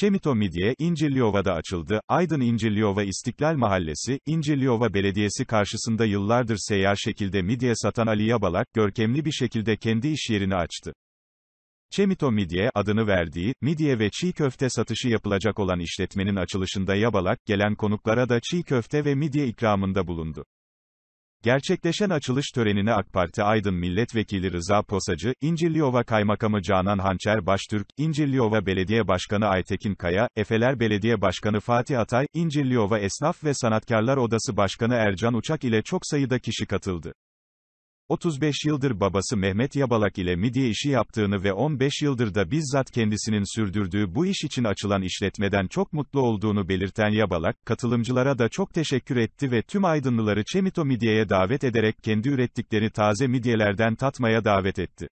Çemito Midye, İncirliova'da açıldı. Aydın İncirliova İstiklal Mahallesi, İncirliova Belediyesi karşısında yıllardır seyyar şekilde midye satan Ali Yabalak, görkemli bir şekilde kendi iş yerini açtı. Çemito Midye adını verdiği, midye ve çiğ köfte satışı yapılacak olan işletmenin açılışında Yabalak, gelen konuklara da çiğ köfte ve midye ikramında bulundu. Gerçekleşen açılış törenine AK Parti Aydın Milletvekili Rıza Posacı, İncirliova Kaymakamı Canan Hançer Baştürk, İncirliova Belediye Başkanı Aytekin Kaya, Efeler Belediye Başkanı Fatih Atay, İncirliova Esnaf ve Sanatkarlar Odası Başkanı Ercan Uçak ile çok sayıda kişi katıldı. 35 yıldır babası Mehmet Yabalak ile midye işi yaptığını ve 15 yıldır da bizzat kendisinin sürdürdüğü bu iş için açılan işletmeden çok mutlu olduğunu belirten Yabalak, katılımcılara da çok teşekkür etti ve tüm aydınlıları Çemito Midye'ye davet ederek kendi ürettikleri taze midyelerden tatmaya davet etti.